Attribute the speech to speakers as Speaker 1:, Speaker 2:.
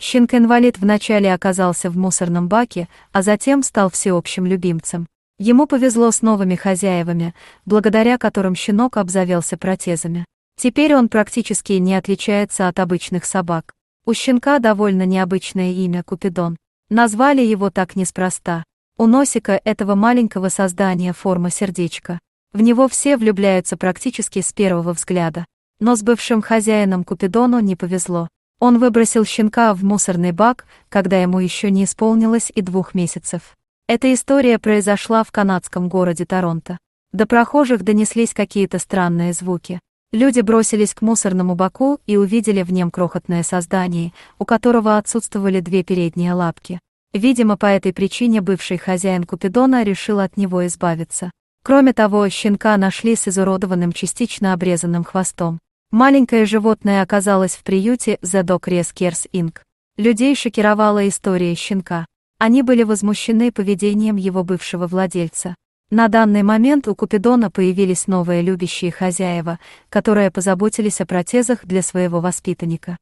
Speaker 1: Щенк инвалид вначале оказался в мусорном баке, а затем стал всеобщим любимцем. Ему повезло с новыми хозяевами, благодаря которым щенок обзавелся протезами. Теперь он практически не отличается от обычных собак. У щенка довольно необычное имя Купидон. Назвали его так неспроста. У носика этого маленького создания форма сердечка. В него все влюбляются практически с первого взгляда. Но с бывшим хозяином Купидону не повезло. Он выбросил щенка в мусорный бак, когда ему еще не исполнилось и двух месяцев. Эта история произошла в канадском городе Торонто. До прохожих донеслись какие-то странные звуки. Люди бросились к мусорному баку и увидели в нем крохотное создание, у которого отсутствовали две передние лапки. Видимо, по этой причине бывший хозяин Купидона решил от него избавиться. Кроме того, щенка нашли с изуродованным частично обрезанным хвостом. Маленькое животное оказалось в приюте The Dog Rescuers Inc. Людей шокировала история щенка. Они были возмущены поведением его бывшего владельца. На данный момент у Купидона появились новые любящие хозяева, которые позаботились о протезах для своего воспитанника.